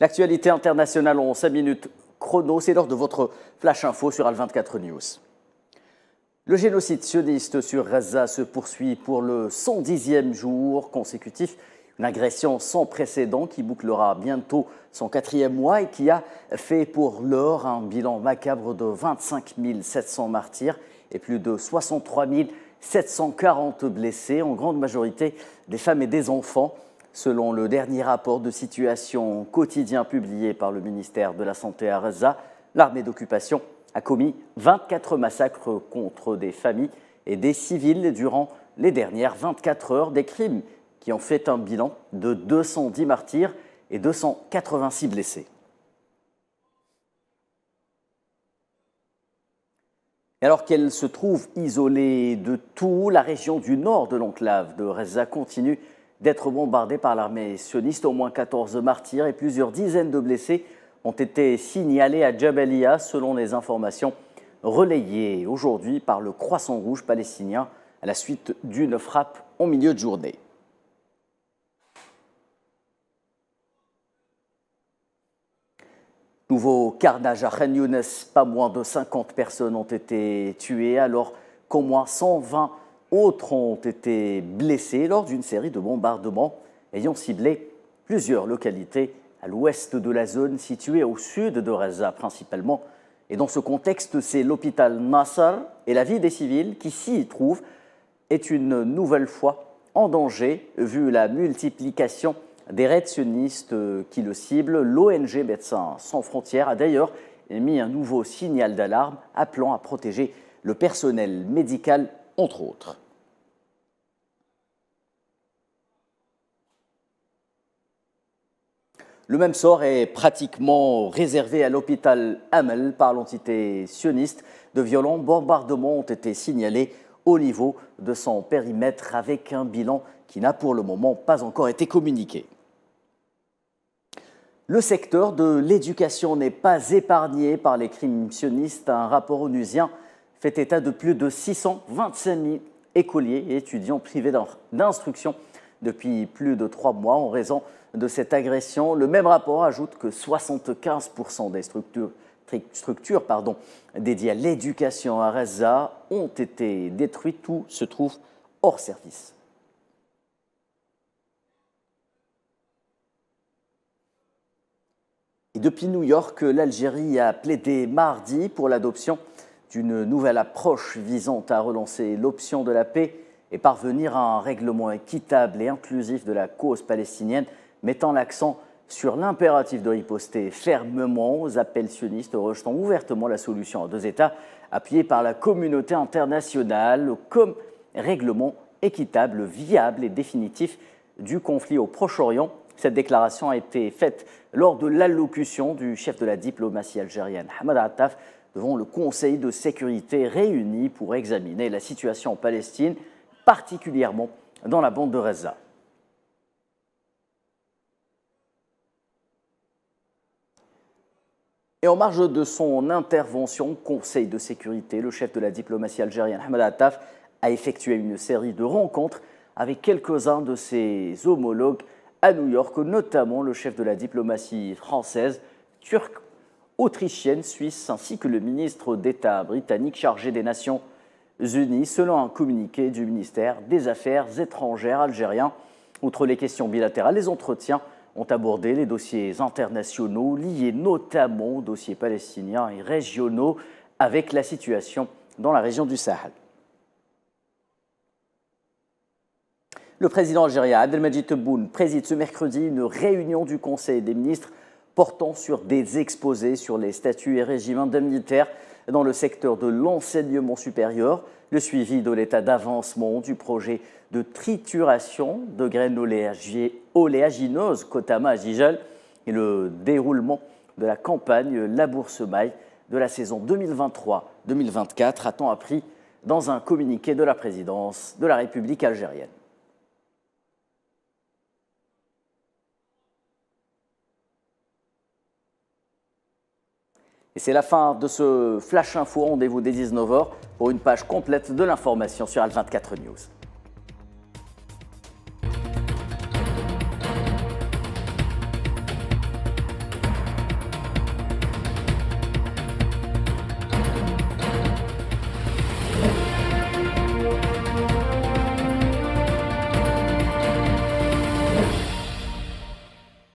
L'actualité internationale en 5 minutes chrono, c'est lors de votre flash info sur Al24 News. Le génocide sioniste sur Gaza se poursuit pour le 110e jour consécutif. Une agression sans précédent qui bouclera bientôt son quatrième mois et qui a fait pour l'heure un bilan macabre de 25 700 martyrs et plus de 63 740 blessés, en grande majorité des femmes et des enfants. Selon le dernier rapport de situation quotidien publié par le ministère de la Santé à Reza, l'armée d'occupation a commis 24 massacres contre des familles et des civils durant les dernières 24 heures, des crimes qui ont fait un bilan de 210 martyrs et 286 blessés. Alors qu'elle se trouve isolée de tout, la région du nord de l'enclave de Reza continue d'être bombardé par l'armée sioniste. Au moins 14 martyrs et plusieurs dizaines de blessés ont été signalés à Jabalia, selon les informations relayées aujourd'hui par le Croissant Rouge palestinien à la suite d'une frappe en milieu de journée. Nouveau carnage à Khan Younes, pas moins de 50 personnes ont été tuées alors qu'au moins 120 autres ont été blessés lors d'une série de bombardements ayant ciblé plusieurs localités à l'ouest de la zone située au sud de Raza principalement. Et dans ce contexte, c'est l'hôpital Nasser et la vie des civils qui s'y trouvent est une nouvelle fois en danger vu la multiplication des raids sionistes qui le ciblent. L'ONG Médecins sans frontières a d'ailleurs émis un nouveau signal d'alarme appelant à protéger le personnel médical entre autres. Le même sort est pratiquement réservé à l'hôpital Hamel par l'entité sioniste. De violents bombardements ont été signalés au niveau de son périmètre avec un bilan qui n'a pour le moment pas encore été communiqué. Le secteur de l'éducation n'est pas épargné par les crimes sionistes. Un rapport onusien fait état de plus de 625 000 écoliers et étudiants privés d'instruction depuis plus de trois mois en raison de cette agression. Le même rapport ajoute que 75% des structures, dédiées à l'éducation à Reza ont été détruites, ou se trouvent hors service. Et depuis New York, l'Algérie a plaidé mardi pour l'adoption d'une nouvelle approche visant à relancer l'option de la paix et parvenir à un règlement équitable et inclusif de la cause palestinienne, mettant l'accent sur l'impératif de riposter fermement aux appels sionistes, rejetant ouvertement la solution à deux États, appuyée par la communauté internationale comme règlement équitable, viable et définitif du conflit au Proche-Orient. Cette déclaration a été faite lors de l'allocution du chef de la diplomatie algérienne, Hamad Attaf, devant le Conseil de sécurité réuni pour examiner la situation en Palestine, particulièrement dans la bande de Reza. Et en marge de son intervention au Conseil de sécurité, le chef de la diplomatie algérienne Ahmed Attaf a effectué une série de rencontres avec quelques-uns de ses homologues à New York, notamment le chef de la diplomatie française, Turc, autrichienne, suisse, ainsi que le ministre d'État britannique chargé des Nations Unies, selon un communiqué du ministère des Affaires étrangères algérien. Outre les questions bilatérales, les entretiens ont abordé les dossiers internationaux liés notamment aux dossiers palestiniens et régionaux avec la situation dans la région du Sahel. Le président algérien Abdelmajid Tebboune préside ce mercredi une réunion du Conseil des ministres portant sur des exposés sur les statuts et régimes indemnitaires dans le secteur de l'enseignement supérieur, le suivi de l'état d'avancement du projet de trituration de graines oléagineuses Kotama à et le déroulement de la campagne Labour-Semaille de la saison 2023-2024, a-t-on appris dans un communiqué de la présidence de la République algérienne. Et c'est la fin de ce Flash Info. Rendez-vous des 19h pour une page complète de l'information sur Al24 News.